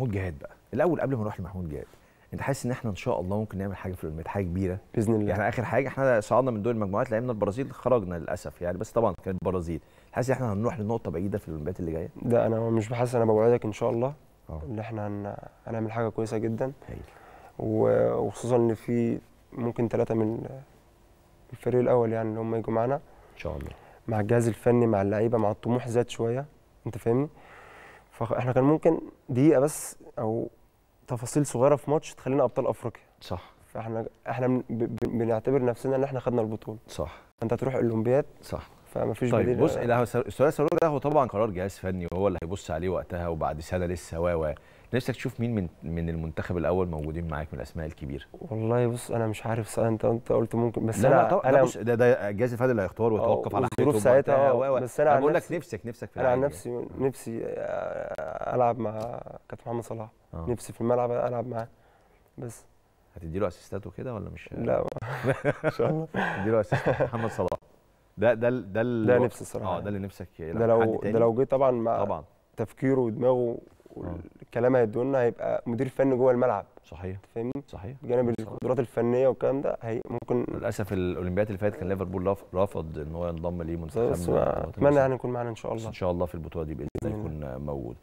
محمود جهاد بقى الاول قبل ما نروح لمحمود جهاد انت حاسس ان احنا ان شاء الله ممكن نعمل حاجه في الاولمبياد حاجه كبيره باذن الله يعني اخر حاجه احنا صعدنا من دول المجموعات لعبنا البرازيل خرجنا للاسف يعني بس طبعا كانت البرازيل حاسس ان احنا هنروح لنقطه بعيده في الاولمبياد اللي جايه ده انا مش بحس انا بوعدك ان شاء الله أوه. ان احنا هنعمل حاجه كويسه جدا وخصوصا ان في ممكن ثلاثه من الفريق الاول يعني اللي هم يجوا معانا ان شاء الله مع الجهاز الفني مع اللعيبه مع الطموح زاد شويه انت فاهمني فاحنا كان ممكن دقيقه بس او تفاصيل صغيره في ماتش تخلينا ابطال افريقيا صح فاحنا احنا بنعتبر نفسنا ان احنا خدنا البطوله صح انت تروح الاولمبياد صح فما فيش طيب بديل بص يعني. استاذ ساروجا ده هو طبعا قرار جهاز فني وهو اللي هيبص عليه وقتها وبعد سنه لسه و و نفسك تشوف مين من من المنتخب الاول موجودين معاك من الاسماء الكبيره والله بص انا مش عارف انت انت قلت ممكن بس لا انا لا بص ده ده جهاز الفني اللي هيختار آه، ويتوقف على حاجه ساعتها آه، بس انا, بقول لك نفسك نفسك في انا عن نفسي نفسي آه، العب مع كابتن محمد صلاح أوه. نفسي في الملعب العب معاه بس هتدي له اسيستات وكده ولا مش لا ان شاء الله تدي له اسيستات محمد صلاح ده ده ده ده نفسي الصراحه اه يعني. ده اللي نفسك ده لو ده لو جه طبعا مع طبعا تفكيره ودماغه والكلام هيدوا لنا هيبقى مدير فني جوه الملعب صحيح فاهمني صحيح بجانب القدرات الفنيه والكلام ده هي ممكن للاسف الاولمبيات اللي فاتت كان ليفربول رفض ان هو ينضم ليه منتخب اتمنى يعني يكون معانا ان شاء الله ان شاء الله في البطوله دي باذن الله يكون موجود